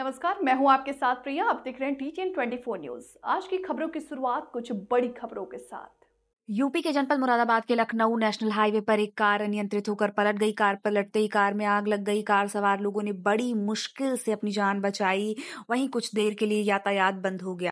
नमस्कार मैं हूं आपके साथ प्रिया आप देख रहे हैं ट्वेंटी फोर न्यूज आज की खबरों की शुरुआत कुछ बड़ी खबरों के साथ यूपी के जनपद मुरादाबाद के लखनऊ नेशनल हाईवे पर एक कार अनियंत्रित होकर पलट गई कार पलटते ही कार में आग लग गई कार सवार लोगों ने बड़ी मुश्किल से अपनी जान बचाई वहीं कुछ देर के लिए यातायात बंद हो गया